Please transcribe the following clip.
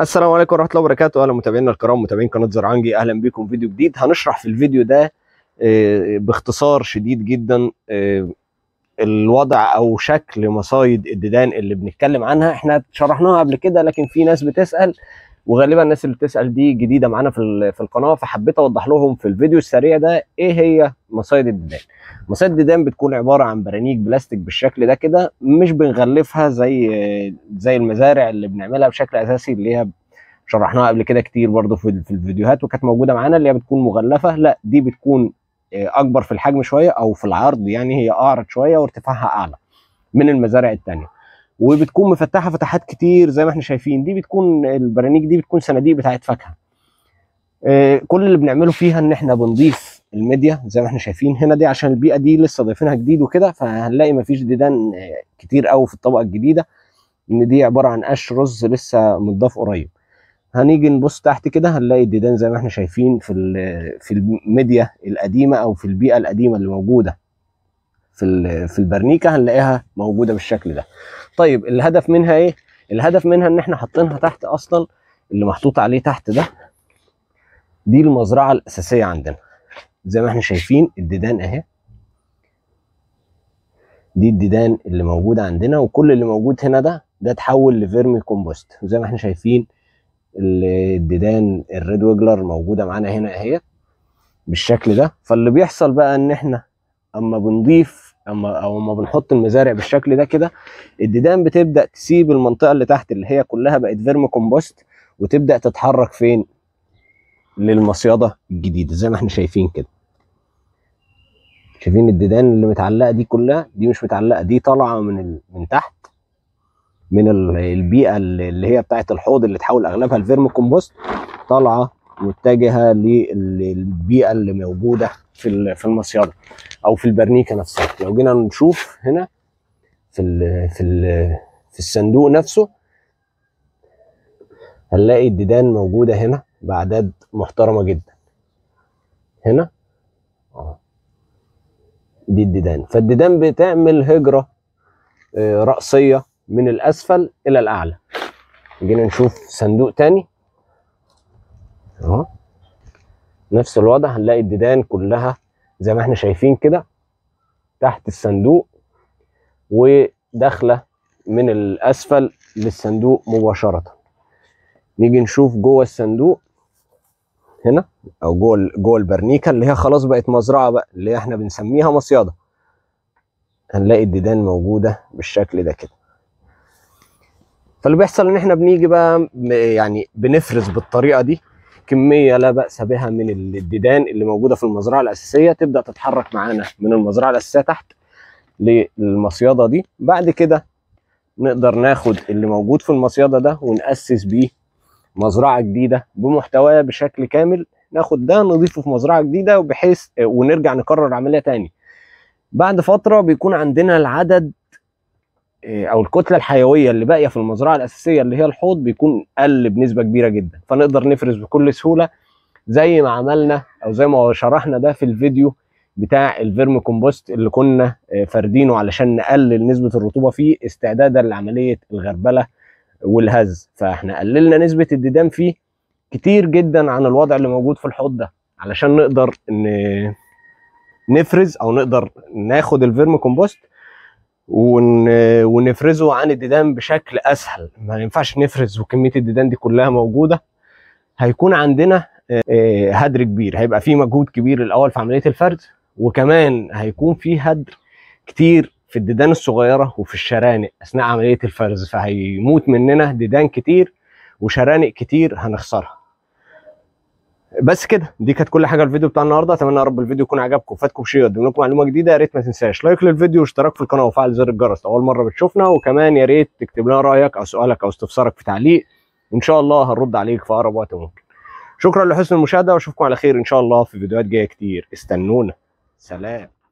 السلام عليكم ورحمه الله وبركاته اهلا متابعينا الكرام متابعين قناه زرعنجي اهلا بكم فيديو جديد هنشرح في الفيديو ده آه، باختصار شديد جدا آه، الوضع او شكل مصايد الديدان اللي بنتكلم عنها احنا شرحناها قبل كده لكن في ناس بتسال وغالبا الناس اللي بتسال دي جديده معانا في في القناه فحبيت اوضح لهم في الفيديو السريع ده ايه هي مصايد الديدان مصايد الديدان بتكون عباره عن برانيك بلاستيك بالشكل ده كده مش بنغلفها زي زي المزارع اللي بنعملها بشكل اساسي اللي هي شرحناها قبل كده كتير برضه في الفيديوهات وكانت موجوده معانا اللي هي بتكون مغلفه لا دي بتكون آه، اكبر في الحجم شويه او في العرض يعني هي اعرض شويه وارتفاعها اعلى من المزارع الثانيه وبتكون مفتحه فتحات كتير زي ما احنا شايفين دي بتكون البرانيك دي بتكون صناديق بتاعت فاكهه آه، كل اللي بنعمله فيها ان احنا بنضيف الميديا زي ما احنا شايفين هنا دي عشان البيئه دي لسه ضايفينها جديد وكده فهنلاقي مفيش ديدان آه، كتير قوي في الطبقه الجديده ان دي عباره عن قش رز لسه متضاف قريب هنيجي نبص تحت كده هنلاقي الديدان زي ما احنا شايفين في في الميديا القديمه او في البيئه القديمه اللي موجوده في في البرنيكه هنلاقيها موجوده بالشكل ده طيب الهدف منها ايه الهدف منها ان احنا حاطينها تحت اصلا اللي محطوط عليه تحت ده دي المزرعه الاساسيه عندنا زي ما احنا شايفين الديدان اهي دي الديدان اللي موجوده عندنا وكل اللي موجود هنا ده ده تحول لفيرمي كومبوست وزي ما احنا شايفين الديدان الريد ويجلر موجوده معانا هنا اهي بالشكل ده فاللي بيحصل بقى ان احنا اما بنضيف اما او ما بنحط المزارع بالشكل ده كده الديدان بتبدا تسيب المنطقه اللي تحت اللي هي كلها بقت فيرم كومبوست وتبدا تتحرك فين للمصيده الجديده زي ما احنا شايفين كده شايفين الديدان اللي متعلقه دي كلها دي مش متعلقه دي طالعه من ال... من تحت من البيئه اللي هي بتاعه الحوض اللي تحول اغلبها الفيرم كومبوست طالعه متجهه للبيئه اللي موجوده في في المصيده او في البرنيكه نفسها لو جينا نشوف هنا في الـ في الـ في الصندوق نفسه هنلاقي الديدان موجوده هنا باعداد محترمه جدا هنا آه. دي الديدان فالديدان بتعمل هجره آه، راسيه من الاسفل الى الاعلى جينا نشوف صندوق تاني اهو نفس الوضع هنلاقي الديدان كلها زي ما احنا شايفين كده تحت الصندوق وداخله من الاسفل للصندوق مباشره نيجي نشوف جوه الصندوق هنا او جوه جوه البرنيكه اللي هي خلاص بقت مزرعه بقى اللي احنا بنسميها مصيده هنلاقي الديدان موجوده بالشكل ده كده فاللي بيحصل ان احنا بنيجي بقى يعني بنفرز بالطريقه دي كميه لا باس بها من الديدان اللي موجوده في المزرعه الاساسيه تبدا تتحرك معانا من المزرعه الاساسيه تحت للمصياده دي بعد كده نقدر ناخد اللي موجود في المصياده ده وناسس بيه مزرعه جديده بمحتواها بشكل كامل ناخد ده نضيفه في مزرعه جديده وبحيث ونرجع نكرر عمليه تاني بعد فتره بيكون عندنا العدد آه، او الكتله الحيويه اللي باقيه في المزرعه الاساسيه اللي هي الحوض بيكون قل بنسبه كبيره جدا فنقدر نفرز بكل سهوله زي ما عملنا او زي ما شرحنا ده في الفيديو بتاع الفيرم كومبوست اللي كنا آه، فاردينه علشان نقلل نسبه الرطوبه فيه استعدادا لعمليه الغربله والهز فاحنا قللنا نسبه الديدان فيه كتير جدا عن الوضع اللي موجود في الحوض ده علشان نقدر نفرز او نقدر ناخد الفيرم كومبوست ون... ونفرزه عن الديدان بشكل اسهل ما ينفعش نفرز وكميه الديدان دي كلها موجوده هيكون عندنا آه، هدر كبير هيبقى في مجهود كبير الاول في عمليه الفرز وكمان هيكون في هدر كتير في الديدان الصغيره وفي الشرانق اثناء عمليه الفرز فهيموت مننا ديدان كتير وشرانق كتير هنخسرها بس كده دي كانت كل حاجه الفيديو بتاع النهارده اتمنى يا رب الفيديو يكون عجبكم فاتكم شيء قدم لكم معلومه جديده يا ريت ما تنساش لايك للفيديو واشتراك في القناه وفعل زر الجرس اول مره بتشوفنا وكمان يا ريت تكتب لنا رايك او سؤالك او استفسارك في تعليق ان شاء الله هنرد عليك في اقرب وقت ممكن شكرا لحسن المشاهده واشوفكم على خير ان شاء الله في فيديوهات جايه كتير استنونا سلام